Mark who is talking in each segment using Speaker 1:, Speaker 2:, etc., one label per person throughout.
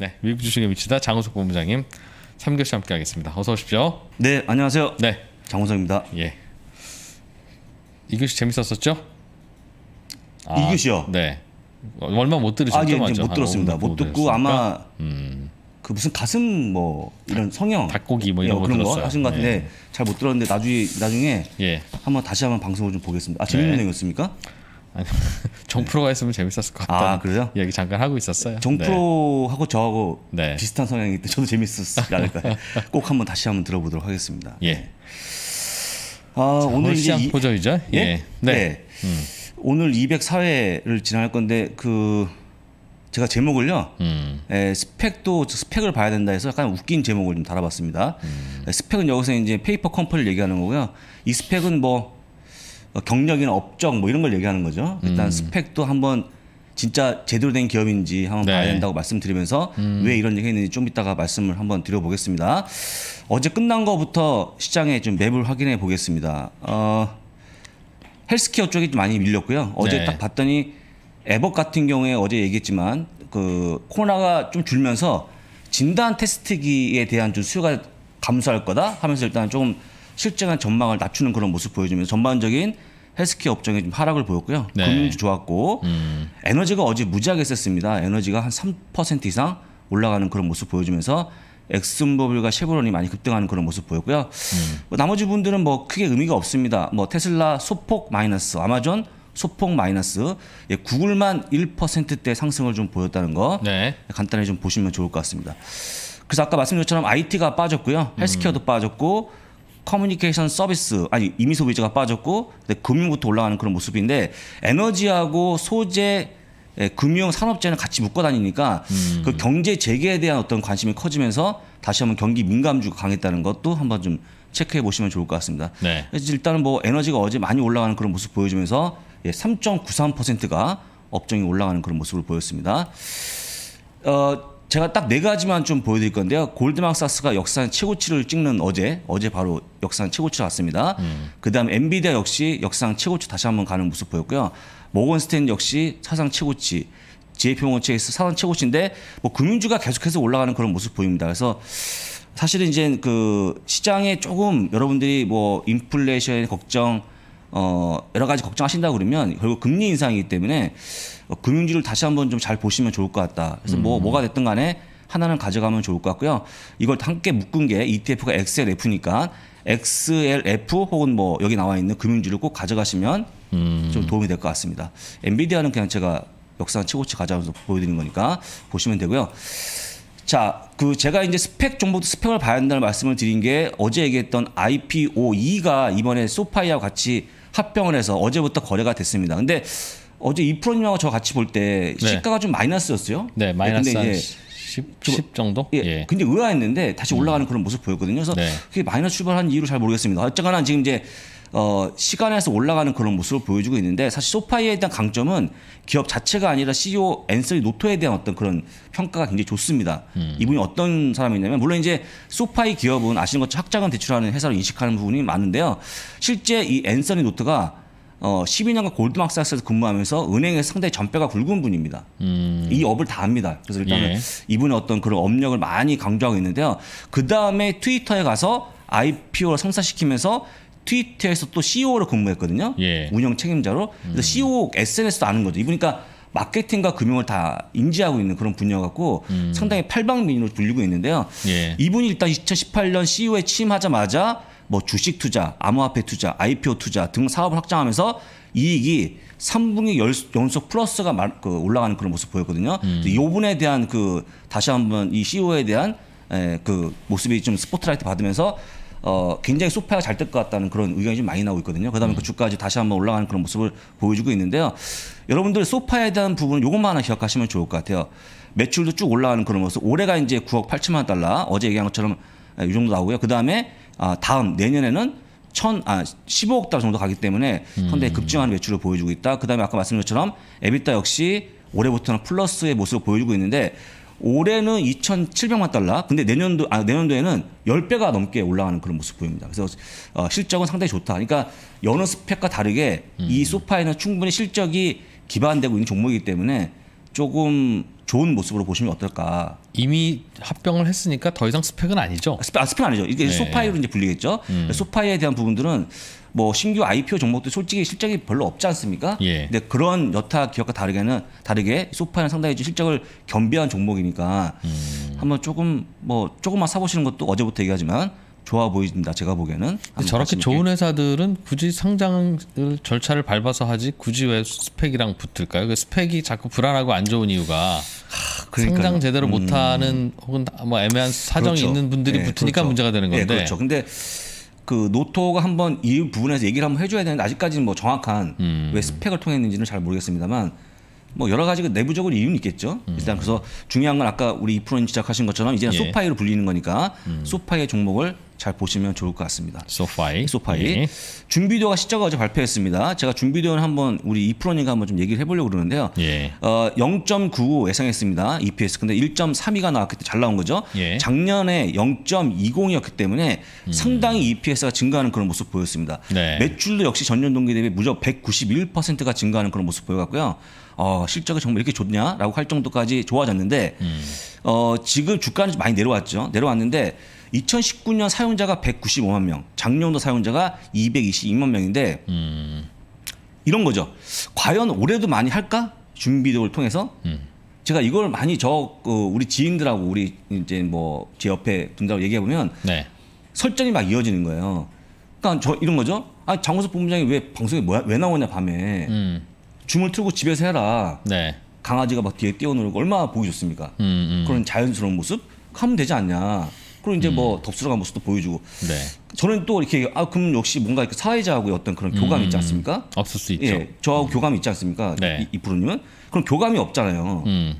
Speaker 1: 네, 미국 주식에 미치다 장우석 본부장님 3교시 함께 하겠습니다. 어서 오십시오. 네, 안녕하세요. 네. 장우석입니다. 예. 이교시 재밌었었죠? 아, 이교시요? 네. 얼마 못 들으셨죠? 아, 예, 못 들었습니다. 못 듣고 아마
Speaker 2: 음. 그 무슨 가슴 뭐 이런 성형 닭고기 뭐 예, 이런 예, 거 그런 들었어요. 거 하신 것 같은데 예. 잘못 들었는데 나중에 나중에 예. 한번 다시 한번 방송을 좀 보겠습니다. 아 재밌는 네. 내용이었습니까? 정프로가 네. 했으면 재밌었을 것 같다. 아, 그래요? 이기 잠깐 하고 있었어요. 정프로하고 네. 저하고 네. 비슷한 성향이 있 저도 재밌었을 까꼭 한번 다시 한번 들어보도록 하겠습니다. 예.
Speaker 1: 아, 자, 오늘 이제 이... 포이죠 예. 예? 네. 네.
Speaker 2: 음. 오늘 204회를 진행할 건데 그 제가 제목을요. 음. 에, 예, 스펙도 스펙을 봐야 된다 해서 약간 웃긴 제목을 좀 달아봤습니다. 음. 에, 예, 스펙은 여기서 이제 페이퍼 컴퍼를 얘기하는 거고요. 이 스펙은 뭐 어, 경력이나 업적 뭐 이런 걸 얘기하는 거죠. 일단 음. 스펙도 한번 진짜 제대로 된 기업인지 한번 네. 봐야 된다고 말씀드리면서 음. 왜 이런 얘기했는지 좀 이따가 말씀을 한번 드려보겠습니다. 어제 끝난 거부터 시장에좀 맵을 확인해 보겠습니다. 어, 헬스케어 쪽이 좀 많이 밀렸고요. 어제 네. 딱 봤더니 에버 같은 경우에 어제 얘기했지만 그 코로나가 좀 줄면서 진단 테스트기에 대한 좀 수요가 감소할 거다 하면서 일단 조금 실증한 전망을 낮추는 그런 모습 보여주면서 전반적인 헬스케어 업종이 좀 하락을 보였고요. 네. 금융도 좋았고 음. 에너지가 어제 무지하게 셌습니다. 에너지가 한 3% 이상 올라가는 그런 모습 보여주면서 엑슨모블과 쉐보론이 많이 급등하는 그런 모습 보였고요. 음. 뭐 나머지 분들은 뭐 크게 의미가 없습니다. 뭐 테슬라 소폭 마이너스, 아마존 소폭 마이너스, 예, 구글만 1%대 상승을 좀 보였다는 거 네. 간단히 좀 보시면 좋을 것 같습니다. 그래서 아까 말씀드렸처럼 IT가 빠졌고요. 헬스케어도 음. 빠졌고 커뮤니케이션 서비스 아니 이미 소비자가 빠졌고 근데 금융부터 올라가는 그런 모습인데 에너지하고 소재 예, 금융 산업재는 같이 묶어 다니니까 음. 그 경제 재개에 대한 어떤 관심이 커지면서 다시 한번 경기 민감주가 강했다는 것도 한번 좀 체크해 보시면 좋을 것 같습니다. 네. 일단은 뭐 에너지가 어제 많이 올라가는 그런 모습 보여주면서 3.93%가 예, 업종이 올라가는 그런 모습을 보였습니다. 어, 제가 딱 네 가지만 좀 보여드릴 건데요. 골드만삭스가 역산 최고치를 찍는 어제, 어제 바로 역산 최고치 왔습니다. 음. 그다음 엔비디아 역시 역상 최고치 다시 한번 가는 모습 보였고요. 모건스탠 역시 사상 최고치, j p 모건체이스 사상 최고치인데 뭐 금융주가 계속해서 올라가는 그런 모습 보입니다. 그래서 사실은 이제 그 시장에 조금 여러분들이 뭐 인플레이션 걱정 어, 여러 가지 걱정하신다 그러면 결국 금리 인상이기 때문에 어, 금융지를 다시 한번 좀 잘 보시면 좋을 것 같다. 그래서 뭐 음. 뭐가 됐든 간에 하나는 가져가면 좋을 것 같고요. 이걸 함께 묶은 게 ETF가 XLF니까 XLF 혹은 뭐 여기 나와 있는 금융지를 꼭 가져가시면 음. 좀 도움이 될 것 같습니다. 엔비디아는 그냥 제가 역사한 최고치 가져와서 보여드린 거니까 보시면 되고요. 자, 그 제가 이제 스펙 정보도 스펙을 봐야 한다는 말씀을 드린 게 어제 얘기했던 IPO2가 이번에 소파이와 같이 합병을해서 어제부터 거래가 됐습니다. 근데 어제 이프로님하고 저 같이 볼때 네. 시가가 좀 마이너스였어요. 네, 예, 마이너스 네, 근데 10, 10 그 뭐 정도? 예. 예. 근데 의아했는데 다시 음. 올라가는 음. 그런 모습 보였거든요. 그래서 네. 그게 마이너스 출발한 이유를 잘 모르겠습니다. 어쨌거나 지금 이제 어, 시간에서 올라가는 그런 모습을 보여주고 있는데 사실 소파이에 대한 강점은 기업 자체가 아니라 CEO 앤서니 노토에 대한 어떤 그런 평가가 굉장히 좋습니다. 음. 이분이 어떤 사람이냐면 물론 이제 소파이 기업은 아시는 것처럼 학자금 대출하는 회사로 인식하는 부분이 많은데요. 실제 이 앤서니 노트가 어, 12년간 골드막삭스에서 근무하면서 은행에 상당히 전배가 굵은 분입니다.
Speaker 1: 음. 이
Speaker 2: 업을 다 합니다. 그래서 일단은 예. 이분의 어떤 그런 업력을 많이 강조하고 있는데요. 그 다음에 트위터에 가서 IPO를 성사시키면서 트위터에서 또 CEO로 근무했거든요. 예. 운영 책임자로. 그래서 음. CEO SNS도 아는 거죠. 이분이니까 그러니까 마케팅과 금융을 다 인지하고 있는 그런 분야 같고 음. 상당히 팔방민으로 불리고 있는데요. 예. 이분이 일단 2018년 CEO에 취임하자마자 뭐 주식 투자, 암호화폐 투자, IPO 투자 등 사업을 확장하면서 이익이 3분기 연속 플러스가 말, 그 올라가는 그런 모습 보였거든요. 음. 이분에 대한 그 다시 한번 이 CEO에 대한 에, 예, 그 모습이 좀 스포트라이트 받으면서 어, 굉장히 소파가 잘 될 것 같다는 그런 의견이 좀 많이 나오고 있거든요. 그다음에 그 음. 그 주까지 다시 한번 올라가는 그런 모습을 보여주고 있는데요. 여러분들 소파에 대한 부분은 이것만 하나 기억하시면 좋을 것 같아요. 매출도 쭉 올라가는 그런 모습. 올해가 이제 9억 8천만 달러. 어제 얘기한 것처럼 예, 이 정도 나오고요. 그다음에 아, 다음 내년에는 천, 아, 15억 달러 정도 가기 때문에 음. 현대 급증하는 매출을 보여주고 있다. 그다음에 아까 말씀드린 것처럼 에비타 역시 올해부터는 플러스의 모습을 보여주고 있는데 올해는 2,700만 달러. 근데 내년도 아 내년도에는 10배가 넘게 올라가는 그런 모습 보입니다. 그래서 어, 실적은 상당히 좋다. 그러니까 여느 스펙과 다르게 음. 이 소파에는 충분히 실적이 기반되고 있는 종목이기 때문에 조금 좋은 모습으로 보시면 어떨까. 이미 합병을 했으니까 더 이상 스펙은 아니죠. 스펙, 아, 스펙 아니죠. 이게 네. 소파이로 이제 불리겠죠. 음. 소파이에 대한 부분들은 뭐 신규 IPO 종목도 솔직히 실적이 별로 없지 않습니까? 예. 근데 그런 여타 기업과 다르게는 다르게 소파는 상당히 실적을 겸비한 종목이니까 음. 한번 조금 뭐 조금만 사보시는 것도 어제부터 얘기하지만 좋아 보입니다. 제가 보기에는. 저렇게 좋은
Speaker 1: 회사들은 굳이 상장 절차를 밟아서
Speaker 2: 하지 굳이 왜
Speaker 1: 스펙이랑 붙을까요? 그 스펙이 자꾸 불안하고 안 좋은 이유가 그러니까요. 상장 제대로 음. 못하는 혹은
Speaker 2: 뭐 애매한 사정이 그렇죠. 있는 분들이 네, 붙으니까 그렇죠. 문제가 되는 예, 건데. 네, 그렇죠. 근데 그 노토가 한번 이 부분에서 얘기를 한번 해줘야 되는데 아직까지는 뭐 정확한 음. 왜 스펙을 통했는지는 잘 모르겠습니다만 뭐 여러 가지 그 내부적으로 이유는 있겠죠. 음. 일단 그래서 중요한 건 아까 우리 이프로님 시작하신 것처럼 이제는 예. 소파이로 불리는 거니까 음. 소파이의 종목을 잘 보시면 좋을 것 같습니다. 소파이. 소파이. 네. 네. 준비도가 시자가 어제 발표했습니다. 제가 준비도는 한번 우리 이프로님과 한번 좀 얘기를 해보려고 그러는데요. 예. 어, 0.95 예상했습니다. EPS. 근데 1.32가 나왔기 때문에 잘 나온 거죠. 예. 작년에 0.20이었기 때문에 음. 상당히 EPS가 증가하는 그런 모습 보였습니다. 네. 매출도 역시 전년 동기 대비 무려 191%가 증가하는 그런 모습 보여갔고요. 어, 실적이 정말 이렇게 좋냐라고 할 정도까지 좋아졌는데 음. 어, 지금 주가는 많이 내려왔죠. 내려왔는데 2019년 사용자가 195만 명, 작년도 사용자가 222만 명인데 음. 이런 거죠. 과연 올해도 많이 할까? 준비도를 통해서 음. 제가 이걸 많이 저그 우리 지인들하고 우리 이제 뭐 제 옆에 분들하고 얘기해 보면 네. 설전이 막 이어지는 거예요. 그러니까 저 이런 거죠. 아 장호석 본부장이 왜 방송에 뭐야, 왜 나오냐 밤에 음. 줌을 틀고 집에서 해라. 네. 강아지가 막 뒤에 뛰어놀고 얼마나 보기 좋습니까? 음, 음. 그런 자연스러운 모습 하면 되지 않냐. 그리고 이제 뭐 음. 뭐 덥수룩한 모습도 보여주고. 네. 저는 또 이렇게 아 그럼 역시 뭔가 이렇게 사회자하고 의 어떤 그런 교감 이 있지 음. 않습니까? 없을 수 예, 있죠. 예, 저하고 음. 교감이 있지 않습니까? 네. 이부르님은 그럼 교감이 없잖아요. 음.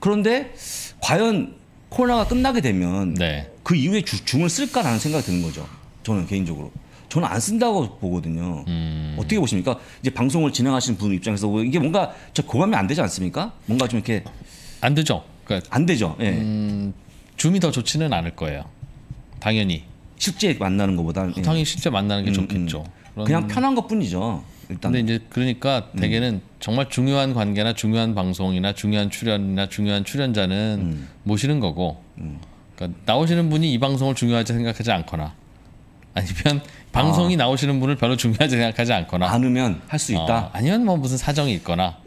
Speaker 2: 그런데 과연 코로나가 끝나게 되면 네. 그 이후에 주, 중을 쓸까라는 생각이 드는 거죠. 저는 개인적으로. 저는 안 쓴다고 보거든요. 음. 어떻게 보십니까? 이제 방송을 진행하시는 분 입장에서 뭐 이게 뭔가 저교감이안 되지 않습니까? 뭔가 좀 이렇게 안 되죠. 그러니까 안 되죠. 예. 음, 줌이 더 좋지는 않을 거예요. 당연히. 실제 만나는 것보다 예. 당연히
Speaker 1: 실제 만나는 게 음, 좋겠죠. 그 그냥 편한 것뿐이죠. 일단. 근데 이제 그러니까 음. 대개는 음. 정말 중요한 관계나 중요한 방송이나 중요한 출연이나 중요한 출연자는 음. 모시는 거고 음. 그러니까 나오시는 분이 이 방송을 중요하게 생각하지 않거나 아니면 방송이 아. 나오시는 분을 별로 중요하게 생각하지 않거나 않으면 할수 어, 있다. 어, 아니면 뭐 무슨 사정이
Speaker 2: 있거나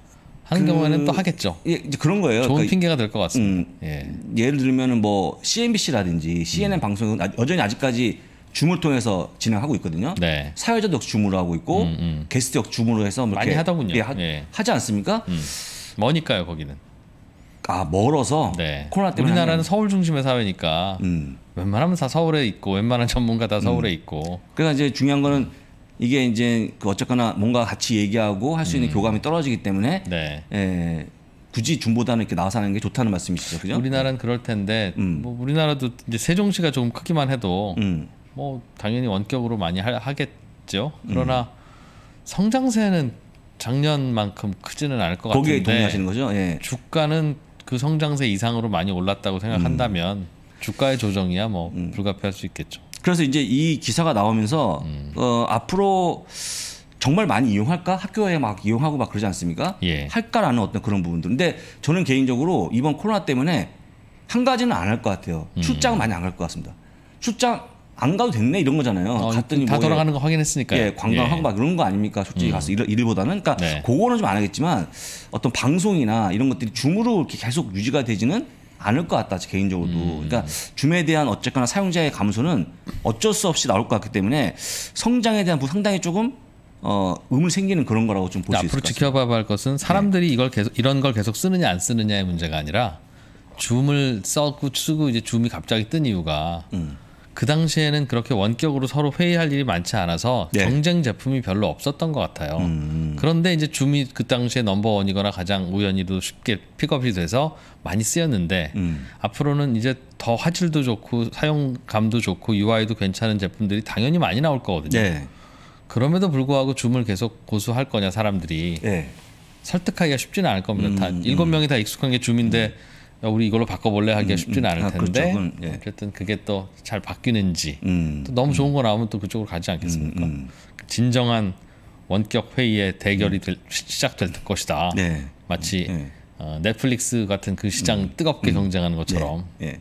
Speaker 2: 하는 그, 경우에는 또 하겠죠. 예, 이제 그런 거예요. 좋은 그러니까, 핑계가 될 것 같습니다. 음, 예. 예를 들면은 뭐 CNBC라든지 CNN 음. 방송은 아, 여전히 아직까지 줌을 통해서 진행하고 있거든요. 네. 사회자도 역시 줌으로 하고 있고 음, 음. 게스트 역 줌으로 해서 뭐 많이 하더군요. 예, 하, 예. 지 않습니까? 음. 머니까요 거기는. 아 멀어서 네. 코로나 때문에 우리나라는 하면... 서울 중심의 사회니까 음. 웬만하면 다 서울에 있고 웬만한 전문가 다 음. 서울에 있고. 그러니까 이제 중요한 거는 이게 이제 그 어쨌거나 뭔가 같이 얘기하고 할 수 있는 음. 교감이 떨어지기 때문에 네. 예, 굳이 중보단는 이렇게 나서는게 좋다는 말씀이시죠, 그죠? 우리나라는 그럴
Speaker 1: 텐데 음. 뭐 우리나라도 이제 세종시가 조금 크기만 해도 음. 뭐 당연히 원격으로 많이 하, 겠죠 음. 그러나 성장세는 작년만큼 크지는 않을 것 거기에 같은데 거기에 동의하시는 거죠? 예. 주가는 그 성장세 이상으로 많이 올랐다고 생각한다면
Speaker 2: 음. 주가의 조정이야 뭐 음. 불가피할 수 있겠죠. 그래서 이제 이 기사가 나오면서 음. 어, 앞으로 정말 많이 이용할까? 학교에 막 이용하고 막 그러지 않습니까? 예. 할까라는 어떤 그런 부분들. 근데 저는 개인적으로 이번 코로나 때문에 한 가지는 안 할 것 같아요. 음. 출장은 많이 안 갈 것 같습니다. 출장 안 가도 됐네 이런 거잖아요. 어, 갔더니 다뭐 돌아가는 거 확인했으니까. 예, 관광하고 예. 막 이런 거 아닙니까? 솔직히 음. 가서 일, 일보다는 그러니까 네. 그거는 좀 안 하겠지만 어떤 방송이나 이런 것들이 줌으로 이렇게 계속 유지가 되지는 않을 것 같다 개인적으로도 음. 그러니까 줌에 대한 어쨌거나 사용자의 감소는 어쩔 수 없이 나올 것 같기 때문에 성장에 대한 부분 상당히 조금 어, 의문 생기는 그런 거라고 좀 볼 수 있을 것 같습니다. 앞으로 지켜봐야 할
Speaker 1: 것은 사람들이 네. 이걸 계속 이런 걸 계속 쓰느냐 안 쓰느냐의 문제가 아니라 줌을 써고 쓰고 이제 줌이 갑자기 뜬 이유가 음. 그 당시에는 그렇게 원격으로 서로 회의할 일이 많지 않아서 네. 경쟁 제품이 별로 없었던 것 같아요. 음. 음. 그런데 이제 줌이 그 당시에 넘버원이거나 가장 우연히도 쉽게 픽업이 돼서 많이 쓰였는데 음. 앞으로는 이제 더 화질도 좋고 사용감도 좋고 UI도 괜찮은 제품들이 당연히 많이 나올 거거든요. 네. 그럼에도 불구하고 줌을 계속 고수할 거냐 사람들이 네. 설득하기가 쉽지는 않을 겁니다. 음, 다 음. 일곱 명이 다 익숙한 게 줌인데 음. 야, 우리 이걸로 바꿔볼래 하기가 음, 쉽지는 음. 않을 아, 그렇죠. 텐데 아, 그쪽은, 예. 어쨌든 그게 또 잘 바뀌는지 음. 또 너무 좋은 거 나오면 또 그쪽으로 가지 않겠습니까? 그 진정한 원격 회의의 대결이 될, 시작될 것이다. 네. 마치 네. 어, 넷플릭스 같은 그 시장 음, 뜨겁게 음, 경쟁하는 것처럼.
Speaker 2: 예. 네,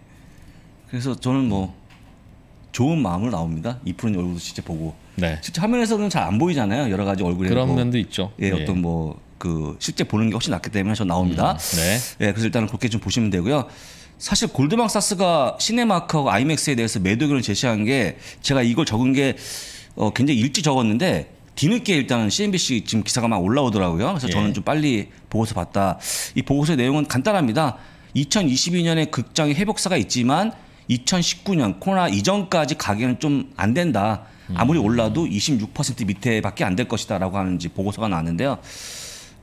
Speaker 2: 그래서 저는 뭐 좋은 마음으로 나옵니다. 이프로님 얼굴도 진짜 보고. 네. 실제 화면에서는 잘 안 보이잖아요. 여러 가지 얼굴에 그런 뭐, 면도 있죠. 예, 어떤 예. 뭐그 실제 보는 게 훨씬 낫기 때문에 저 나옵니다. 음, 네. 예, 그래서 일단은 그렇게 좀 보시면 되고요. 사실 골드망사스가 시네마크하고 아이맥스에 대해서 매도 의를 제시한 게 제가 이걸 적은 게 어, 굉장히 일찍 적었는데 뒤늦게 일단은 CNBC 지금 기사가 막 올라오더라고요. 그래서 예. 저는 좀 빨리 보고서 봤다. 이 보고서의 내용은 간단합니다. 2022년에 극장의 회복사가 있지만 2019년 코로나 이전까지 가격은좀 안 된다. 아무리 음. 올라도 26% 밑에밖에 안 될 것이다라고 하는지 보고서가 나왔는데요.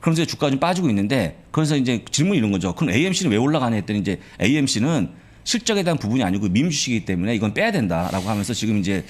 Speaker 2: 그러면서 주가가 좀 빠지고 있는데 그래서 이제 질문이 이런 거죠. 그럼 AMC는 왜 올라가냐 했더니 이제 AMC는 실적에 대한 부분이 아니고 민 주식이기 때문에 이건 빼야 된다라고 하면서 지금 이제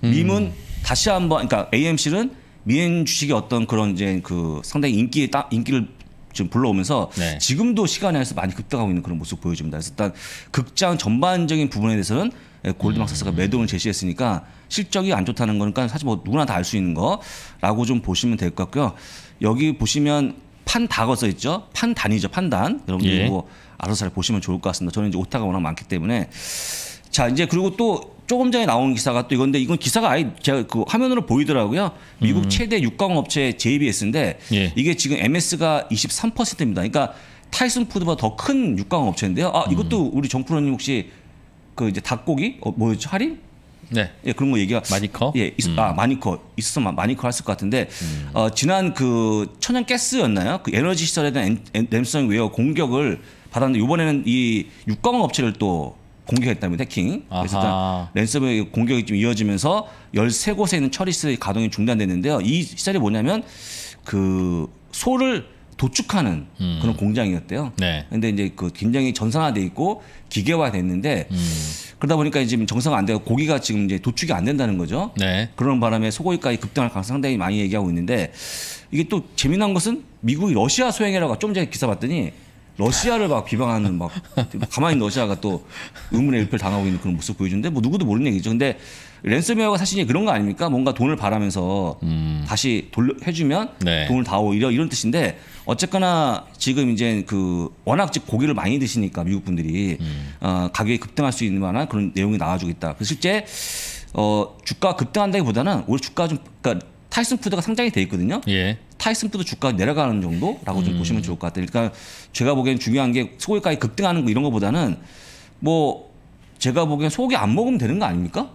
Speaker 2: 민은 음. 다시 한번 그러니까 AMC는 미민주식이 어떤 그런 이제 그 상당히 인기에 따, 인기를 지금 불러오면서 네. 지금도 시간에서 많이 급등하고 있는 그런 모습 보여줍니다. 그래서 일단 극장 전반적인 부분에 대해서는 예, 골드만삭스가 매도를 제시했으니까 실적이 안 좋다는 거니까 사실 뭐 누구나 다 알 수 있는 거라고 좀 보시면 될 것 같고요. 여기 보시면 판다거 써 있죠. 판단이죠. 판단. 여러분들 예. 뭐 알아서 잘 보시면 좋을 것 같습니다. 저는 이제 오타가 워낙 많기 때문에 자 이제 그리고 또 조금 전에 나온 기사가 또 이건데 이건 기사가 아예 제가 그 화면으로 보이더라고요. 미국 음. 최대 육강 업체 JBS인데 예. 이게 지금 MS가 23%입니다. 그러니까 타이슨 푸드보다 더 큰 육강 업체인데요. 아 이것도 음. 우리 정프로님 혹시 그 이제 닭고기 어, 뭐였죠 할인? 네. 예, 그런 거 얘기가 마니커? 예, 있, 음. 아, 마니커 있으면 마니커 했을 것 같은데 음. 어, 지난 그 천연 가스였나요? 그 에너지 시설에 대한 램성 웨어 공격을 받았는데 이번에는 이 육가공 업체를 또 공격했다면 해킹. 그래서 일단 랜섬웨어 공격이 좀 이어지면서 13곳에 있는 처리실의 가동이 중단됐는데요. 이 시설이 뭐냐면 그 소를 도축하는 음. 그런 공장이었대요. 네. 근데 이제 그 굉장히 전산화돼 있고 기계화 됐는데 음. 그러다 보니까 이제 정상 안 되고 고기가 지금 이제 도축이 안 된다는 거죠. 네. 그런 바람에 소고기까지 급등할 가능성 상당히 많이 얘기하고 있는데 이게 또 재미난 것은 미국이 러시아 소행이라고 좀 전에 기사 봤더니 러시아를 막 비방하는 막 가만히 러시아가 또 의문의 일표를 당하고 있는 그런 모습 보여주는데 뭐 누구도 모르는 얘기죠. 근데 랜섬웨어가 사실 그런 거 아닙니까? 뭔가 돈을 바라면서 음. 다시 돌려 해주면 네. 돈을 다 오히려 이런 뜻인데 어쨌거나 지금 이제 그 워낙 지 고기를 많이 드시니까 미국 분들이 음. 어, 가격이 급등할 수 있는 만한 그런 내용이 나와주겠다그 실제 어, 주가 급등한다기보다는 우리 주가 좀 그러니까 타이슨 푸드가 상장이 돼 있거든요. 예. 타이슨 푸드 주가 내려가는 정도라고 좀 음. 보시면 좋을 것 같아요. 그러니까 제가 보기엔 중요한 게 소고기 가격 급등하는 거 이런 것보다는뭐 제가 보기엔 소고기 안 먹으면 되는 거 아닙니까?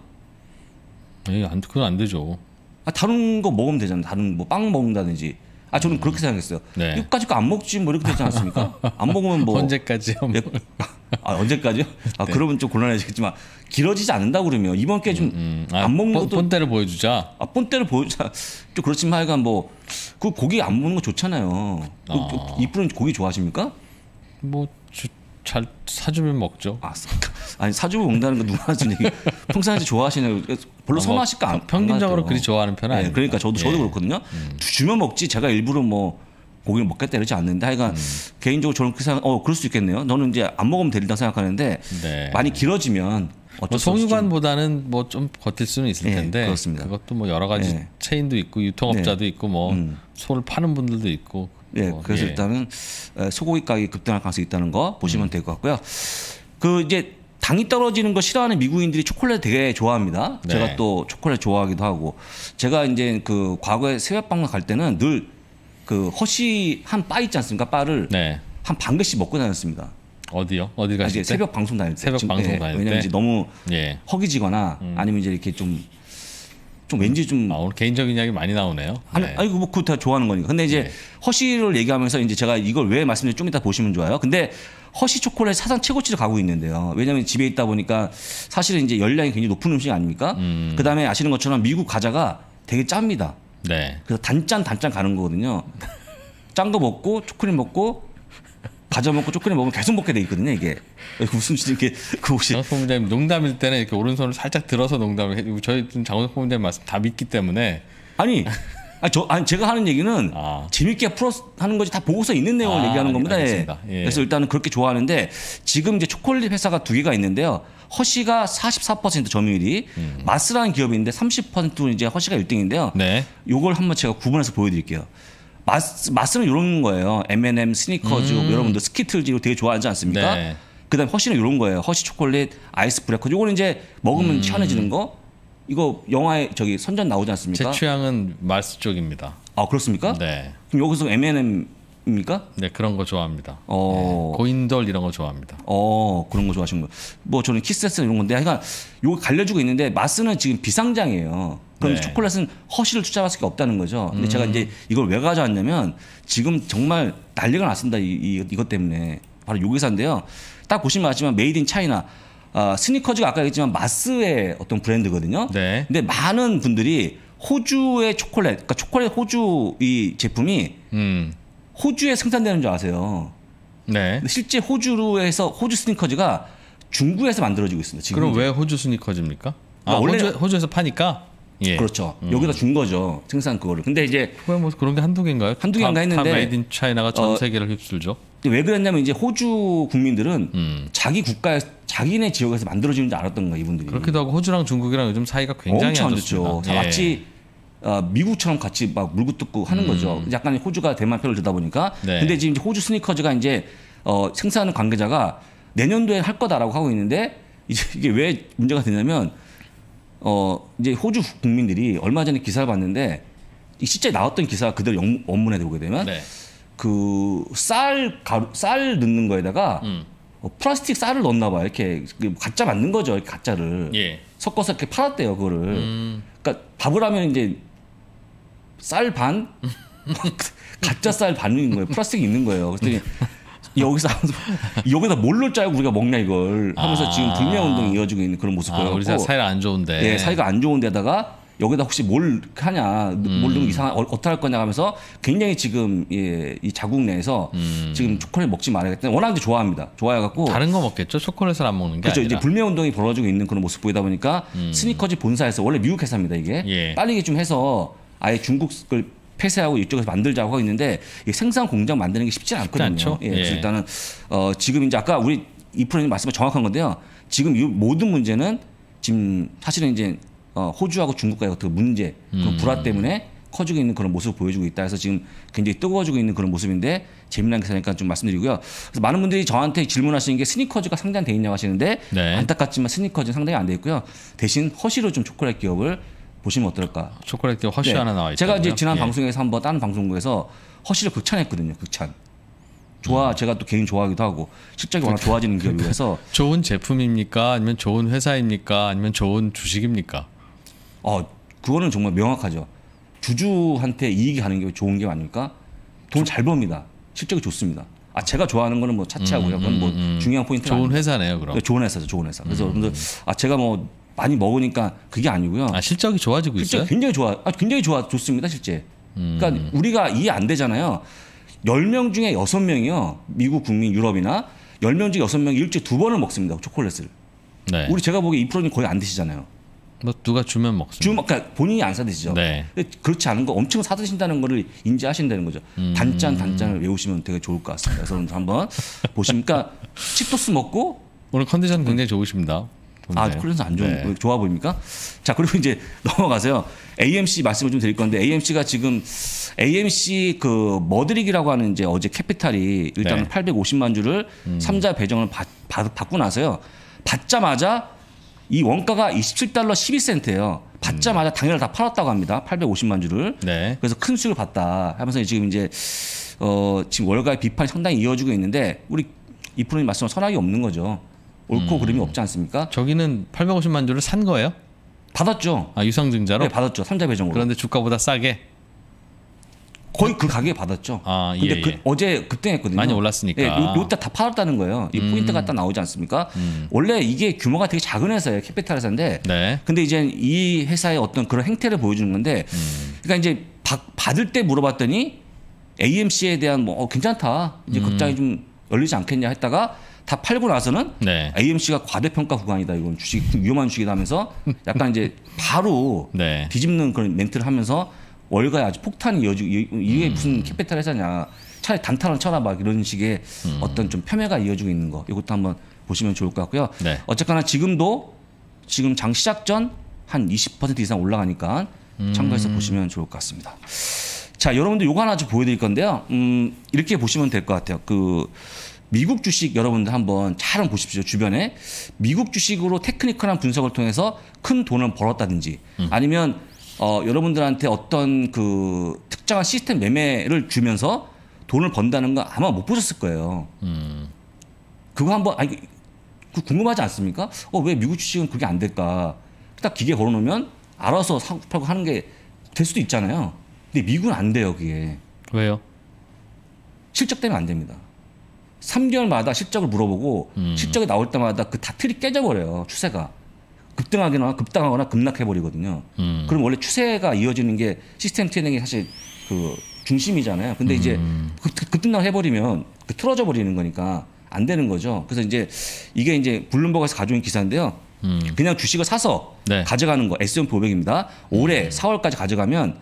Speaker 2: 예, 안, 그건 안 되죠. 아, 다른 거 먹으면 되잖아요. 다른 뭐 빵 먹는다든지 아 저는 그렇게 생각했어요. 네. 이거까지 거 안 먹지 뭐 이렇게 되지 않습니까? 안 먹으면 뭐 언제까지요? 예, 아 언제까지요? 아 네. 그러면 좀 곤란해지겠지만 길어지지 않는다 그러면 이번 게 좀안 음, 음. 아, 먹는 것도 본때를 보여주자. 아 본때를 보여주자. 좀 그렇지만 하여간 뭐그 고기 안 먹는 거 좋잖아요. 그 아. 이분은 고기 좋아하십니까? 뭐 주, 잘 사주면 먹죠. 아, 아니 사주면 먹는다는 건 누가 하시는 얘기. 평상시 좋아하시는 별로 아, 선호하실거 뭐, 안 평균적으로 그리 좋아하는 편은 예, 아니에요. 그러니까 저도 저도 예. 그렇거든요. 음. 주면 먹지 제가 일부러 뭐 고기를 먹겠다 이러지 않는데 하여간 음. 개인적으로 저는 그 생각 어 그럴 수 있겠네요. 너는 이제 안 먹으면 되리다 생각하는데 네. 많이 길어지면 뭐 송유관보다는 뭐 좀 버틸 수는 있을 예, 텐데 그렇습니다. 그것도
Speaker 1: 뭐 여러 가지 예. 체인도 있고 네. 유통업자도 네. 있고 뭐 음. 소를 파는 분들도 있고 예, 뭐, 그래서 예.
Speaker 2: 일단은 소고기 가격이 급등할 가능성이 있다는 거 보시면 음. 될것 같고요. 그 이제 당이 떨어지는 거 싫어하는 미국인들이 초콜릿 되게 좋아합니다. 네. 제가 또 초콜릿 좋아하기도 하고 제가 이제 그 과거에 새벽방문 갈 때는 늘 그 허쉬 한바 있지 않습니까? 바를 네. 한반 개씩 먹고 다녔습니다. 어디요? 어디 가실 때? 새벽 방송 다닐 때. 새벽 방송 예, 다닐 때. 왜냐면 이제 너무 예. 허기지거나 음. 아니면 이제 이렇게 좀좀 왠지 좀 아, 오늘 개인적인 이야기 많이 나오네요. 아니, 네. 아니 뭐 그거 다 좋아하는 거니까. 근데 이제 네. 허쉬를 얘기하면서 이제 제가 이걸 왜 말씀드린 좀 이따 보시면 좋아요. 근데 허쉬 초콜릿 사상 최고치를 가고 있는데요. 왜냐하면 집에 있다 보니까 사실은 이제 열량이 굉장히 높은 음식 아닙니까? 음. 그다음에 아시는 것처럼 미국 과자가 되게 짭니다. 네. 그래서 단짠 단짠 가는 거거든요. 짠 거 먹고 초콜릿 먹고 가져 먹고 쪼끄려 먹으면 계속 먹게 돼 있거든요 이게 무슨 이렇게
Speaker 1: 그 혹시 장원석 본부장님 농담일 때는 이렇게 오른손을 살짝 들어서 농담을 해 저희 장원석 본부장님 말씀 다 믿기
Speaker 2: 때문에 아니 아니, 저, 아니 제가 하는 얘기는 아. 재밌게 풀어 하는 거지 다 보고서 있는 내용을 아, 얘기하는 네, 겁니다. 예. 예. 그래서 일단은 그렇게 좋아하는데 지금 이제 초콜릿 회사가 두 개가 있는데요. 허쉬가 44% 점유율이 음. 마스라는 기업인데 30%는 이제 허쉬가 1등인데요. 네. 요걸 한번 제가 구분해서 보여드릴게요. 마스, 마스는 이런 거예요. M&M 스니커즈 음. 여러분들 스키틀즈 되게 좋아하지 않습니까? 네. 그다음 허쉬는 이런 거예요. 허쉬 초콜릿 아이스 브레커 요거는 이제 먹으면 음. 시원해지는 거. 이거 영화에 저기 선전 나오지 않습니까? 제 취향은 마스 쪽입니다. 아 그렇습니까? 네. 그럼 여기서 M&M 입니까? 네 그런 거 좋아합니다. 어... 네, 고인돌 이런 거 좋아합니다. 어 그런 거 좋아하시는 거. 뭐 저는 키세스 스 이런 건데, 그러니까 요거 갈려주고 있는데 마스는 지금 비상장이에요. 그럼 네. 초콜릿은 허실을 투자할 수밖 없다는 거죠. 근데 음... 제가 이제 이걸 왜 가져왔냐면 지금 정말 난리가 났습니다. 이, 이 이것 때문에 바로 요 회사인데요. 딱 보시면 아시지만 메이드 인 차이나 어, 스니커즈가 아까 얘기했지만 마스의 어떤 브랜드거든요. 네. 근데 많은 분들이 호주의 초콜릿, 그러니까 초콜릿 호주 이 제품이 음. 호주에 생산되는 줄 아세요? 네. 실제 호주에서 호주 스니커즈가 중국에서 만들어지고 있습니다. 지금 그럼 왜 호주 스니커즈입니까? 아, 아 원래
Speaker 1: 호주, 에서 파니까. 예. 그렇죠. 음. 여기다
Speaker 2: 준 거죠. 생산 그거를. 근데 이제 뭐 그런 게 한두 개인가요? 한두 개인가 했는데 메이드 인
Speaker 1: 차이나가 전 어, 세계를
Speaker 2: 어, 휩쓸죠. 왜 그랬냐면 이제 호주 국민들은 음. 자기 국가 자기네 지역에서 만들어지는 줄 알았던 거 이분들이.
Speaker 1: 그렇기도 하고 호주랑 중국이랑 요즘 사이가 굉장히 안 좋죠. 예. 마치
Speaker 2: 어, 미국처럼 같이 막 물고 뜯고 하는 음. 거죠. 약간 호주가 대만 표를 들다 보니까. 네. 근데 지금 호주 스니커즈가 이제 어, 생산하는 관계자가 내년도에 할 거다라고 하고 있는데 이제 이게 왜 문제가 되냐면 어 이제 호주 국민들이 얼마 전에 기사를 봤는데 실제 나왔던 기사가 그대로 영, 원문에 들어오게 되면 네. 그쌀 가루 쌀 넣는 거에다가 음. 어, 플라스틱 쌀을 넣었나 봐 이렇게 그 가짜 맞는 거죠 이렇게 가짜를 예. 섞어서 이렇게 팔았대요 그거를 음. 그러니까 밥을 하면 이제 쌀 반? 가짜 쌀 반인 거예요. 플라스틱이 있는 거예요. 그랬더니 여기서 여기다 뭘로 짜고 우리가 먹냐 이걸 하면서 아 지금 불매 운동이 이어지고 있는 그런 모습 을보여 아, 우리 사이가 안 좋은데. 네, 사이가 안 좋은데다가 여기다 혹시 뭘 하냐, 음. 뭘좀 이상한, 어, 어떻게 할 거냐 하면서 굉장히 지금 예, 이 자국 내에서 음. 지금 초콜릿 먹지 말아야겠다. 워낙 좋아합니다. 좋아해갖고 다른 거 먹겠죠. 초콜릿을 안 먹는 게 그렇죠. 아니라. 이제 불매 운동이 벌어지고 있는 그런 모습 보이다 보니까 음. 스니커즈 본사에서 원래 미국 회사입니다 이게 예. 빨리 좀 해서 아예 중국을 폐쇄하고 이쪽에서 만들자고 하고 있는데 생산 공장 만드는 게 쉽지 않거든요. 그렇죠. 예, 예, 그래서 일단은 어, 지금 이제 아까 우리 이프로님 말씀은 정확한 건데요. 지금 이 모든 문제는 지금 사실은 이제 어, 호주하고 중국과의 그 문제, 음. 불화 때문에 커지고 있는 그런 모습을 보여주고 있다 해서 지금 굉장히 뜨거워지고 있는 그런 모습인데 재미난 기사니까 좀 말씀드리고요. 그래서 많은 분들이 저한테 질문하시는 게 스니커즈가 상장돼 있냐고 하시는데 네. 안타깝지만 스니커즈는 상당히 안 돼 있고요. 대신 허시로 좀 초콜릿 기업을 보시면 어떨까? 초콜릿에 그 허쉬 네. 하나 나와 있죠. 제가 이제 지난 예. 방송에서 한번 다른 방송국에서 허쉬를 극찬했거든요. 극찬. 좋아 음. 제가 또 개인 좋아하기도 하고 실적이 워낙 그러니까. 좋아지는 기업에 의서 그러니까 좋은 제품입니까? 아니면 좋은 회사입니까? 아니면 좋은 주식입니까? 어 그거는 정말 명확하죠. 주주한테 이익이 가는 게 좋은 게 아닐까? 돈잘 법니다. 실적이 좋습니다. 아 제가 좋아하는 거는 뭐 차치하고요. 뭐 음, 음, 그건 음. 뭐 중요한 포인트 좋은 아닙니다. 회사네요, 그럼. 네, 좋은 회사죠, 좋은 회사. 그래서 여러분들 음. 아 제가 뭐 많이 먹으니까 그게 아니고요. 아, 실적이 좋아지고 실적 있어요? 굉장히 좋아. 아, 굉장히 좋아 좋습니다, 실제. 음. 그러니까 우리가 이해 안 되잖아요. 열 명 중에 여 명이요 미국 국민 유럽이나 열 명 중에 여 명이 일주일두 번을 먹습니다. 초콜릿을. 네. 우리 제가 보기에 2%는 거의 안 드시잖아요. 뭐 누가 주면 먹습니다. 주면 그러니까 본인이 안 사드시죠. 네. 그렇지 않은 거 엄청 사드신다는 거를 인지하신다는 거죠. 음. 단짠 단짠을 외우시면 되게 좋을 것 같습니다. 그래서 한번 보시니까 그러니까 칩토스 먹고 오늘 컨디션 굉장히 좋으십니다. 아, 네. 콜린스 안 좋은 네. 좋아 보입니까? 자, 그리고 이제 넘어가세요. AMC 말씀을 좀 드릴 건데 AMC가 지금 AMC 그 머드릭이라고 하는 이제 어제 캐피탈이 일단은 네. 850만 주를 음. 3자 배정을 받, 받, 받고 나서요. 받자마자 이 원가가 27달러 12센트예요. 받자마자 음. 당연히 다 팔았다고 합니다. 850만 주를. 네. 그래서 큰 수익을 봤다 하면서 지금 이제 어 지금 월가의 비판이 상당히 이어지고 있는데 우리 이 프로님 말씀은 선악이 없는 거죠. 옳고 음. 그름이 없지 않습니까? 저기는 850만 주를 산 거예요? 받았죠. 아 유상증자로? 네, 받았죠. 삼자배정으로.
Speaker 1: 그런데 주가보다 싸게?
Speaker 2: 거의 그 가격에 받았죠. 아, 근데 예, 그, 예. 어제 급등했거든요. 많이 올랐으니까. 네, 로, 롯다 다 팔았다는 거예요. 이 음. 포인트가 딱 나오지 않습니까? 음. 원래 이게 규모가 되게 작은 회사예요. 캐피탈 회사인데. 네. 근데 이제 이 회사의 어떤 그런 행태를 보여주는 건데, 음. 그러니까 이제 바, 받을 때 물어봤더니 AMC에 대한 뭐 어, 괜찮다. 이제 음. 극장이 좀 열리지 않겠냐 했다가 다 팔고 나서는 네. AMC가 과대평가 구간이다. 이건 주식 위험한 주식이다면서 하 약간 이제 바로 네. 뒤집는 그런 멘트를 하면서 월가에 아주 폭탄이 이어지고 이게 무슨 음. 캐피탈 회사냐. 차라리 단타를 쳐라 막 이런 식의 음. 어떤 좀 폄훼가 이어지고 있는 거. 이것도 한번 보시면 좋을 것 같고요. 네. 어쨌거나 지금도 지금 장 시작 전 한 20% 이상 올라가니까 음. 참고해서 보시면 좋을 것 같습니다. 자, 여러분들 요거 하나 좀 보여드릴 건데요. 음, 이렇게 보시면 될 것 같아요. 그 미국 주식 여러분들 한번 잘 보십시오. 주변에 미국 주식으로 테크니컬한 분석을 통해서 큰 돈을 벌었다든지 음. 아니면 어, 여러분들한테 어떤 그 특정한 시스템 매매를 주면서 돈을 번다는 거 아마 못 보셨을 거예요. 음. 그거 한번 아니 그 궁금하지 않습니까? 어, 왜 미국 주식은 그게 안 될까? 딱 기계 걸어놓으면 알아서 사고 팔고 하는 게 될 수도 있잖아요. 근데 미국은 안 돼요, 그게. 왜요? 실적 때문에 안 됩니다. 3개월마다 실적을 물어보고 음. 실적이 나올 때마다 그 다 틀이 깨져버려요 추세가 급등하거나 급당하거나 급락해버리거든요. 음. 그럼 원래 추세가 이어지는 게 시스템 트레이닝이 사실 그 중심이잖아요. 근데 이제 음. 급등당 해버리면 그 틀어져 버리는 거니까 안 되는 거죠. 그래서 이제 이게 이제 블룸버그에서 가져온 기사인데요. 음. 그냥 주식을 사서 네. 가져가는 거 S&P 500입니다. 올해 음. 4월까지 가져가면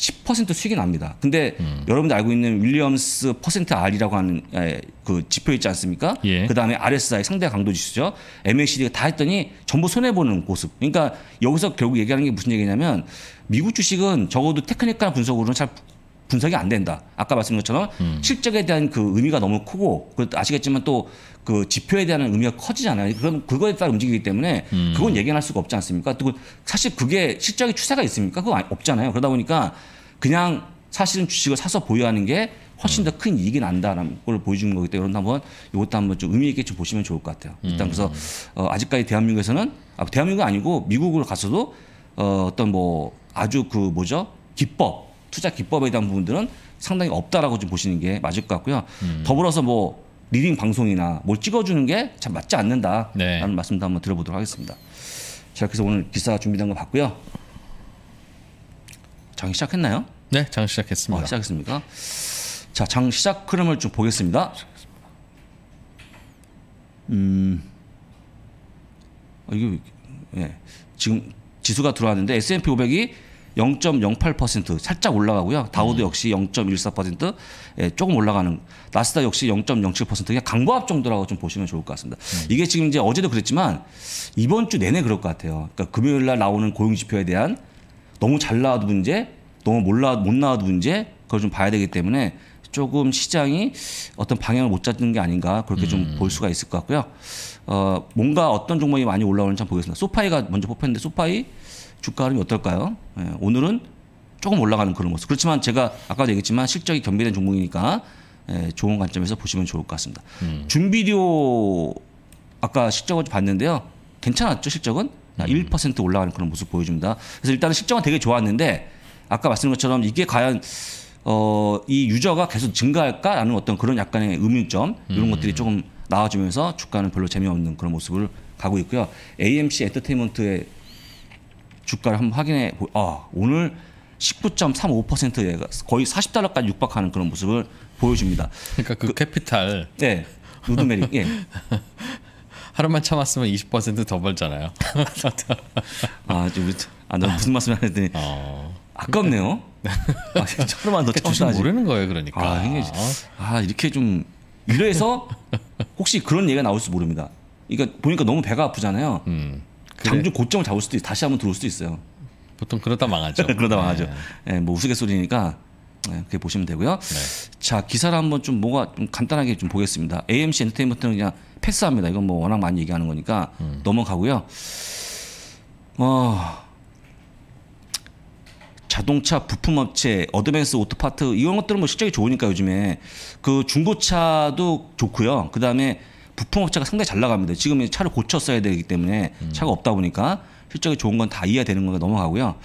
Speaker 2: 10% 수익이 납니다. 근데 음. 여러분들 알고 있는 윌리엄스 퍼센트 R이라고 하는 에, 예, 그 지표 있지 않습니까? 예. 그다음에 RSI 상대 강도 지수죠. MACD가 다 했더니 전부 손해 보는 모습. 그러니까 여기서 결국 얘기하는 게 무슨 얘기냐면 미국 주식은 적어도 테크니컬 분석으로는 잘 분석이 안 된다. 아까 말씀드린 것처럼 음. 실적에 대한 그 의미가 너무 크고 그 아시겠지만 또 그 지표에 대한 의미가 커지잖아요. 그럼 그거에 따라 움직이기 때문에 음. 그건 예견할 수가 없지 않습니까? 또 사실 그게 실적의 추세가 있습니까? 그거 없잖아요. 그러다 보니까 그냥 사실은 주식을 사서 보유하는 게 훨씬 더큰 음. 이익이 난다라는 걸 보여주는 거기 때문에 한번 이것도 한번 좀 의미 있게 좀 보시면 좋을 것 같아요. 일단 그래서 음. 어, 아직까지 대한민국에서는 아, 대한민국 아니고 미국으로 가서도 어, 어떤 뭐 아주 그 뭐죠 기법 투자 기법에 대한 부분들은 상당히 없다라고 좀 보시는 게 맞을 것 같고요. 음. 더불어서 뭐 리딩 방송이나 뭘 찍어주는 게 참 맞지 않는다라는 네. 말씀도 한번 들어보도록 하겠습니다. 자, 그래서 오늘 기사 준비된 거 봤고요. 장 시작했나요? 네, 장 시작했습니다. 어, 시작했습니까? 자, 장 시작 흐름을 좀 보겠습니다. 음, 어, 아, 이게 예, 지금 지수가 들어왔는데 S&P 500이 0.08% 살짝 올라가고요. 다우도 음. 역시 0.14% 예, 조금 올라가는 나스닥 역시 0.07% 그냥 강보합 정도라고 좀 보시면 좋을 것 같습니다. 음. 이게 지금 이제 어제도 그랬지만 이번 주 내내 그럴 것 같아요. 그러니까 금요일 날 나오는 고용 지표에 대한 너무 잘 나와도 문제, 너무 몰라 못 나와도 문제 그걸 좀 봐야 되기 때문에 조금 시장이 어떤 방향을 못 잡는 게 아닌가 그렇게 좀볼 음. 수가 있을 것 같고요. 어, 뭔가 어떤 종목이 많이 올라오는지 한번 보겠습니다. 소파이가 먼저 뽑혔는데 소파이 주가 흐름이 어떨까요? 예, 오늘은 조금 올라가는 그런 모습. 그렇지만 제가 아까도 얘기했지만 실적이 겸비된 종목이니까 예, 좋은 관점에서 보시면 좋을 것 같습니다. 음. 준비료 아까 실적을 봤는데요. 괜찮았죠 실적은? 1% 아, 음. 올라가는 그런 모습 보여줍니다. 그래서 일단은 실적은 되게 좋았는데 아까 말씀드린 것처럼 이게 과연 어, 이 유저가 계속 증가할까라는 어떤 그런 약간의 의문점 이런 음. 것들이 조금 나와주면서 주가는 별로 재미없는 그런 모습을 가고 있고요. AMC 엔터테인먼트의 주가를 한번 확인해 보. 아 오늘 19.35%에 거의 40달러까지 육박하는 그런 모습을 보여줍니다. 그러니까 그, 그 캐피탈. 네. 노드메릭. 예. 하루만 참았으면
Speaker 1: 20%더 벌잖아요. 아, 지금 아, 나 무슨 말씀 을 하는데 어...
Speaker 2: 아깝네요. 아, 하루만 더 참으셔야지. 그러니까 모르는 거예요, 그러니까. 아, 이게, 아, 이렇게 좀 이래서 혹시 그런 얘기가 나올 수 모릅니다. 그러니까 보니까 너무 배가 아프잖아요. 음. 그래. 장중 고점을 잡을 수도 있, 다시 한번 들어올 수도 있어요. 보통 그러다 망하죠. 그러다 네. 망하죠. 네, 예, 뭐 우스갯소리니까 네, 그렇게 보시면 되고요. 네. 자 기사를 한번 좀 뭐가 좀 간단하게 좀 보겠습니다. AMC 엔터테인먼트는 그냥 패스합니다. 이건 뭐 워낙 많이 얘기하는 거니까 음. 넘어가고요. 어, 자동차 부품업체, 어드밴스 오토파트 이런 것들은 뭐 실적이 좋으니까 요즘에 그 중고차도 좋고요. 그 다음에 부품업체가 상당히 잘 나갑니다. 지금 차를 고쳤어야 되기 때문에 음. 차가 없다 보니까 실적이 좋은 건 다 이해되는 가 거가 넘어가고요.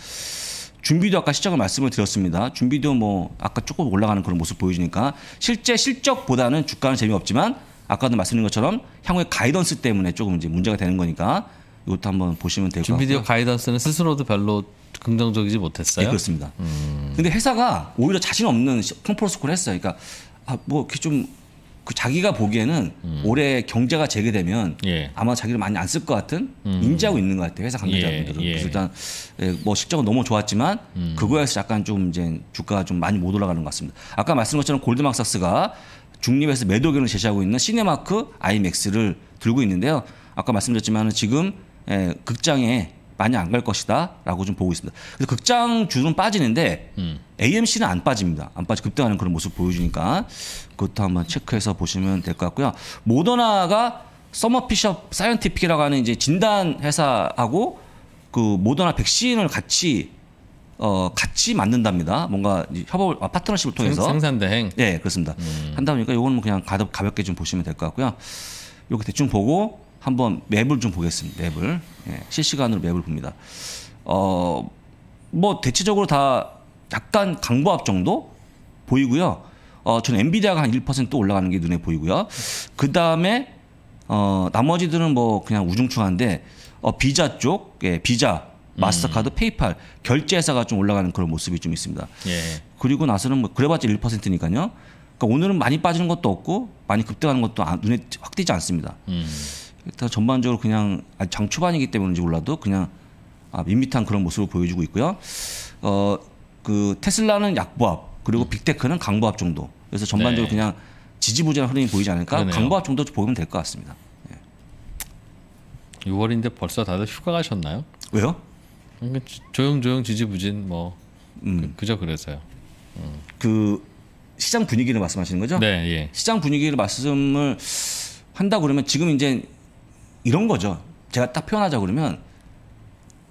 Speaker 2: 준비도 아까 시적을 말씀을 드렸습니다. 준비도 뭐 아까 조금 올라가는 그런 모습 보여주니까 실제 실적보다는 주가는 재미없지만 아까도 말씀드린 것처럼 향후에 가이던스 때문에 조금 이제 문제가 되는 거니까 이것도 한번 보시면 될 것 같고요. 준비도 가이던스는 스스로도 별로 긍정적이지 못했어요. 네, 그렇습니다. 음. 근데 회사가 오히려 자신 없는 컴포스콜 했어요. 그러니까 아, 뭐 이렇게 좀그 자기가 보기에는 음. 올해 경제가 재개되면 예. 아마 자기를 많이 안 쓸 것 같은 음. 인지하고 있는 것 같아요 회사 예, 관계자분들은 예. 예. 그래서 일단 예, 뭐 실적은 너무 좋았지만 음. 그거에서 약간 좀 이제 주가가 좀 많이 못 올라가는 것 같습니다 아까 말씀드린 것처럼 골드막사스가 중립에서 매도 의견을 제시하고 있는 시네마크 아이맥스를 들고 있는데요 아까 말씀드렸지만 지금 예, 극장에 많이 안 갈 것이다라고 좀 보고 있습니다. 그래서 극장 주는 빠지는데 음. AMC는 안 빠집니다. 안 빠지 급등하는 그런 모습 보여주니까 그것도 한번 체크해서 보시면 될 것 같고요. 모더나가 서머피셔 사이언티픽이라고 하는 이제 진단 회사하고 그 모더나 백신을 같이 어 같이 만든답니다. 뭔가 협업 아, 파트너십을 통해서 생산 대행. 예, 네, 그렇습니다. 음. 한다 보니까 이거는 그냥 가볍게 좀 보시면 될 것 같고요. 이렇게 대충 보고 한번 맵을 좀 보겠습니다. 맵을 예, 실시간으로 맵을 봅니다. 어, 뭐 대체적으로 다 약간 강보합 정도 보이고요. 어, 저는 엔비디아가 한 1% 올라가는 게 눈에 보이고요. 그 다음에 어, 나머지들은 뭐 그냥 우중충한데 어, 비자 쪽, 예, 비자, 음. 마스터카드, 음. 페이팔 결제회사가 좀 올라가는 그런 모습이 좀 있습니다. 예. 그리고 나서는 뭐 그래봤자 1%니까요. 그러니까 오늘은 많이 빠지는 것도 없고 많이 급등하는 것도 아, 눈에 확 띄지 않습니다. 음. 일단 전반적으로 그냥 아, 장 초반이기 때문인지 몰라도 그냥 아, 밋밋한 그런 모습을 보여주고 있고요. 어, 그 테슬라는 약보합 그리고 빅테크는 강보합 정도. 그래서 전반적으로 네. 그냥 지지부진한 흐름이 보이지 않을까? 그러네요. 강보합 정도 보면 이될것 같습니다. 예.
Speaker 1: 6월인데 벌써 다들 휴가 가셨나요? 왜요? 그러니까 조용조용 지지부진 뭐
Speaker 2: 음. 그, 저 그래서요. 음. 그 시장 분위기를 말씀하시는 거죠? 네, 예. 시장 분위기를 말씀을 한다 그러면 지금 이제 이런 거죠. 제가 딱 표현하자 그러면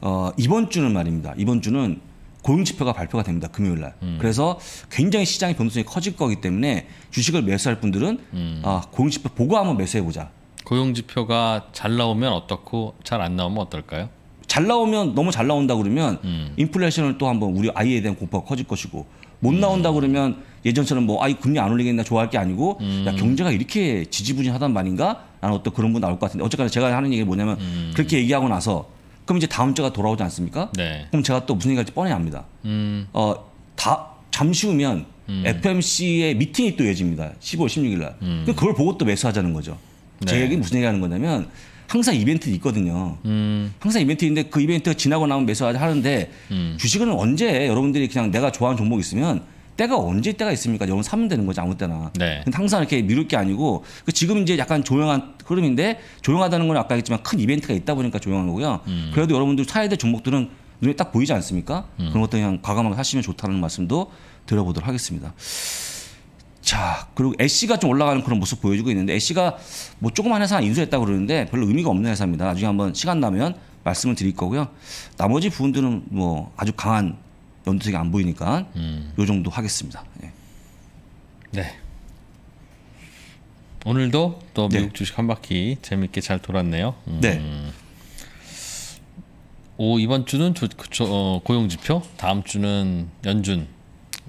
Speaker 2: 어, 이번 주는 말입니다. 이번 주는 고용 지표가 발표가 됩니다. 금요일 날. 음. 그래서 굉장히 시장의 변동성이 커질 거기 때문에 주식을 매수할 분들은 음. 아, 고용 지표 보고 한번 매수해 보자. 고용 지표가 잘 나오면 어떻고 잘 안 나오면 어떨까요? 잘 나오면 너무 잘 나온다 그러면 음. 인플레이션을 또 한번 우리 아이에 대한 공포가 커질 것이고 못 나온다 음. 그러면 예전처럼 뭐 아이 금리 안 올리겠나 좋아할 게 아니고 음. 야 경제가 이렇게 지지부진하단 말인가? 라는 어떤 그런 분 나올 것 같은데 어쨌거나 제가 하는 얘기 뭐냐면 음. 그렇게 얘기하고 나서 그럼 이제 다음 주가 돌아오지 않습니까? 네. 그럼 제가 또 무슨 얘기할지 뻔히 압니다. 음. 어, 다 잠시 후면 음. FMC의 미팅이 또 예집니다. 1 5 16일 날. 음. 그걸 보고 또 매수하자는 거죠. 네. 제 얘기 무슨 얘기하는 거냐면 항상 이벤트 있거든요. 음. 항상 이벤트 있는데 그 이벤트가 지나고 나면 매수하자 하는데 음. 주식은 언제 여러분들이 그냥 내가 좋아하는 종목 있으면 때가 언제 때가 있습니까? 여러분 사면 되는 거지 아무 때나. 네. 근데 항상 이렇게 미룰 게 아니고 그 지금 이제 약간 조용한 흐름인데 조용하다는 건 아까 했지만 큰 이벤트가 있다 보니까 조용한 거고요. 음. 그래도 여러분들 사야 될 종목들은 눈에 딱 보이지 않습니까? 음. 그런 것도 그냥 과감하게 하시면 좋다는 말씀도 드려보도록 하겠습니다. 자, 그리고 애쉬가 좀 올라가는 그런 모습 보여주고 있는데 애쉬가 뭐 조그만 회사 인수했다 그러는데 별로 의미가 없는 회사입니다. 나중에 한번 시간 나면 말씀을 드릴 거고요. 나머지 부분들은 뭐 아주 강한 연두색이 안 보이니까 음. 요 정도 하겠습니다. 예.
Speaker 1: 네. 오늘도 또 네. 미국 네. 주식 한 바퀴 재밌게 잘 돌았네요. 음. 네. 오 이번 주는 조, 조, 어, 고용 지표, 다음 주는 연준.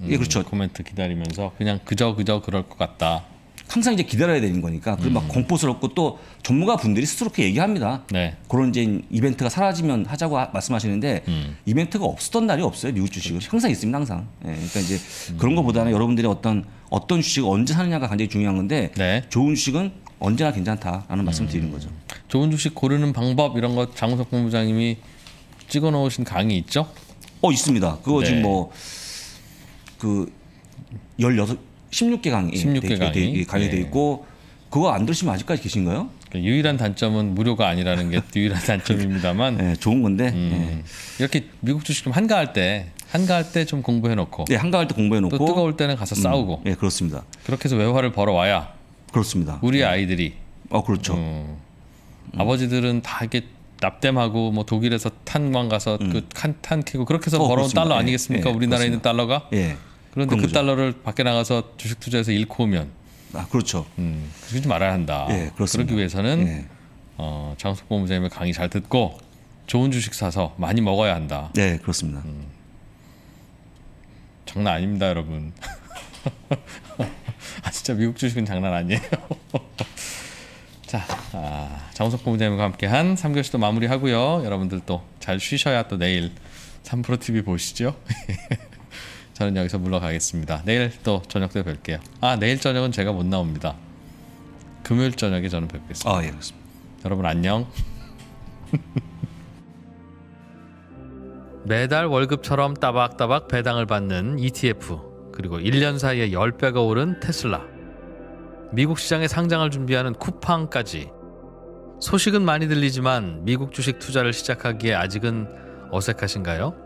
Speaker 1: 음, 예, 그렇죠. 코멘트 기다리면서 그냥 그저 그저 그럴 것 같다.
Speaker 2: 항상 이제 기다려야 되는 거니까 그막 음. 공포스럽고 또 전문가 분들이 스스로 이렇게 얘기합니다. 네. 그런 이제 이벤트가 사라지면 하자고 말씀하시는데 음. 이벤트가 없었던 날이 없어요 미국 주식은 그렇죠. 항상 있습니다 항상. 예, 그러니까 이제 음. 그런 것보다는 여러분들이 어떤 어떤 주식을 언제 사느냐가 굉장히 중요한 건데 네. 좋은 주식은 언제나 괜찮다라는 음. 말씀 드리는 거죠.
Speaker 1: 좋은 주식 고르는 방법 이런 것 장우석 본부장님이 찍어 놓으신 강의 있죠? 어 있습니다. 그거 네. 지금 뭐그 열여섯 십육 개 강의 16개 강의 가이돼 예. 있고 그거 안 들으시면 아직까지 계신가요? 그러니까 유일한 단점은 무료가 아니라는 게 유일한 단점입니다만 네, 좋은 건데 음, 네. 이렇게 미국 주식좀 한가할 때 한가할 때 좀 공부해 놓고 네, 한가할 때 공부해 놓고 또 뜨거울 때는 가서 음, 싸우고 네, 그렇습니다. 그렇게 해서 외화를 벌어 와야 그렇습니다. 우리 아이들이 어 그렇죠. 음, 아버지들은 다 이게 납땜하고 뭐 독일에서 탄광 가서 음. 그 칸탄 키고 그렇게 해서 어, 벌어온 그렇습니다. 달러 아니겠습니까? 우리나라에 그렇습니다. 있는 달러가 예. 그런데 그 거죠. 달러를 밖에 나가서 주식 투자해서 잃고 오면 아 그렇죠. 음, 그러지 말아야 한다. 예, 그렇습니다. 그러기 위해서는 예. 어, 장석 본부장님의 강의 잘 듣고 좋은 주식 사서 많이 먹어야 한다.
Speaker 2: 네, 그렇습니다. 음.
Speaker 1: 장난 아닙니다, 여러분. 아 진짜 미국 주식은 장난 아니에요. 자, 아, 장석 본부장님과 함께한 3교시도 마무리하고요. 여러분들 또 잘 쉬셔야 또 내일 3프로 TV 보시죠. 저는 여기서 물러가겠습니다. 내일 또 저녁 때 뵐게요. 아 내일 저녁은 제가 못 나옵니다. 금요일 저녁에 저는 뵙겠습니다. 아예 그렇습니다. 여러분 안녕. 매달 월급처럼 따박따박 배당을 받는 ETF 그리고 1년 사이에 10배가 오른 테슬라 미국 시장에 상장을 준비하는 쿠팡까지 소식은 많이 들리지만 미국 주식 투자를 시작하기에 아직은 어색하신가요?